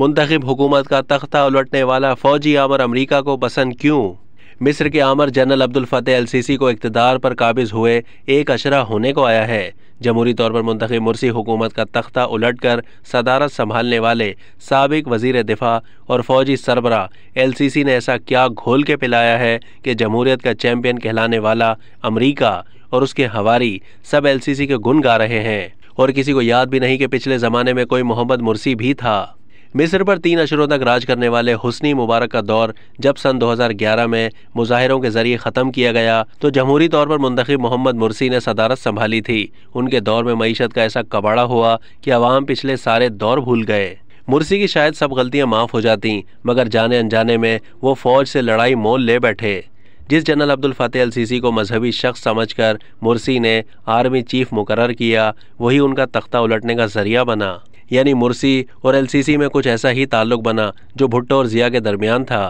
मुंतब हुकूमत का तख्ता उलटने वाला फौजी आमर अमरीका को पसंद क्यों मिस्र के आमर जनरल अब्दुल फ़तेह सी सी को इकतदार पर काबिज हुए एक अशरा होने को आया है जमहूरी तौर पर मुंतब मुरसी हुकूमत का तख्ता उलट कर सदारत संभालने वाले सबक वजीर दिफा और फौजी सरबरा एल सी सी ने ऐसा क्या घोल के पिलाया है कि जमहूरीत का चैम्पियन कहलाने वाला अमरीका और उसके हवारी सब एल सी सी के गुन गा रहे हैं और किसी को याद भी नहीं कि पिछले ज़माने में कोई मोहम्मद मुरसी भी था मिस्र पर तीन अशरों तक राज करने वाले हुसनी मुबारक का दौर जब सन 2011 में मुजाहिरों के जरिए ख़त्म किया गया तो जमहूरी तौर पर मुंतब मोहम्मद मुरसी ने सदारत संभाली थी उनके दौर में मीशत का ऐसा कबाड़ा हुआ कि अवाम पिछले सारे दौर भूल गए मुर्सी की शायद सब गलतियां माफ़ हो जातीं मगर जाने अनजाने में वो फ़ौज से लड़ाई मोल ले बैठे जिस जनरल अब्दुल फ़तेह अल सीसी को मजहबी शख्स समझकर मुर्सी ने आर्मी चीफ मुकर किया वही उनका तख्ता उलटने का जरिया बना यानी मुर्सी और एलसीसी में कुछ ऐसा ही ताल्लुक बना जो भुट्टो और जिया के दरमियान था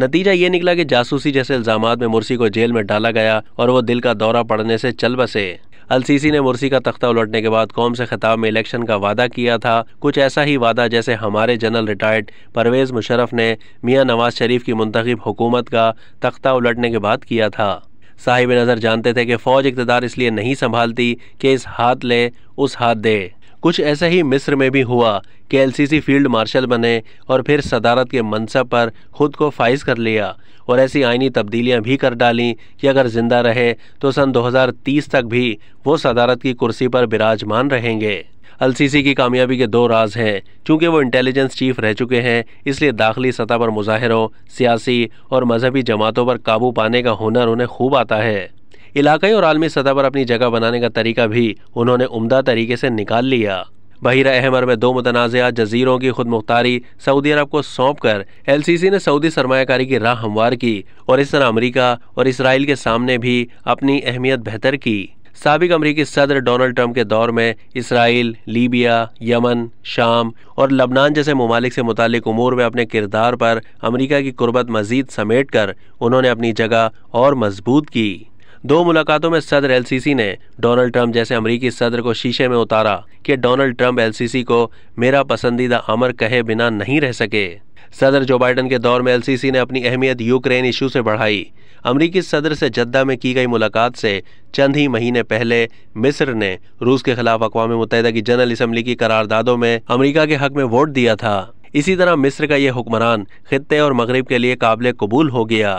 नतीजा ये निकला कि जासूसी जैसे इल्जाम में मुर्सी को जेल में डाला गया और वो दिल का दौरा पड़ने से चल बसे अलसीसी ने मुर्सी का तख्ता उलटने के बाद कौम से खिताब में इलेक्शन का वादा किया था कुछ ऐसा ही वादा जैसे हमारे जनरल रिटायर्ड परवेज़ मुशरफ ने मियाँ नवाज शरीफ की मुंतखब हुकूमत का तख्ता उलटने के बाद किया था साहिब नज़र जानते थे कि फ़ौज इकतदार इसलिए नहीं संभालती कि इस हाथ ले उस हाथ दे कुछ ऐसा ही मिस्र में भी हुआ कि एलसीसी फील्ड मार्शल बने और फिर सदारत के मनसब पर खुद को फाइज कर लिया और ऐसी आइनी तब्दीलियां भी कर डालीं कि अगर ज़िंदा रहे तो सन 2030 तक भी वो सदारत की कुर्सी पर विराजमान रहेंगे अलसीसी की कामयाबी के दो राज हैं चूंकि वो इंटेलिजेंस चीफ रह चुके हैं इसलिए दाखिली सतह पर मुजाहरों सियासी और मजहबी जमातों पर काबू पाने का हुनर उन्हें खूब आता है इलाकई और आलमी सतह पर अपनी जगह बनाने का तरीका भी उन्होंने उमदा तरीके से निकाल लिया बहिरा अहमर में दो मुतनाज़ जजीरों की खुद मुख्तारी सऊदी अरब को सौंप कर एल सी सी ने सऊदी सरमाकारी की राह हमवार की और इस तरह अमरीका और इसराइल के सामने भी अपनी अहमियत बेहतर की सबक अमरीकी सदर डोनल्ड ट्रंप के दौर में इसराइल लीबिया यमन शाम और लबनान जैसे ममालिक से मुतल उमूर में अपने किरदार पर अमरीका की कुर्बत मजीद समेट कर उन्होंने अपनी जगह और मजबूत की दो मुलाकातों में सदर एलसीसी ने डोनाल्ड ट्रंप जैसे अमरीकी सदर को शीशे में उतारा कि डोनाल्ड ट्रंप एलसीसी को मेरा पसंदीदा अमर कहे बिना नहीं रह सके सदर जो बाइडन के दौर में एलसीसी ने अपनी अहमियत यूक्रेन इशू से बढ़ाई अमरीकी सदर से जद्दा में की गई मुलाकात से चंद ही महीने पहले मिस्र ने रूस के खिलाफ अकवा मुतहदा की जनरल असम्बली की करारदादों में अमरीका के हक में वोट दिया था इसी तरह मिस्र का यह हुक्मरान खत्े और मगरब के लिए काबिल कबूल हो गया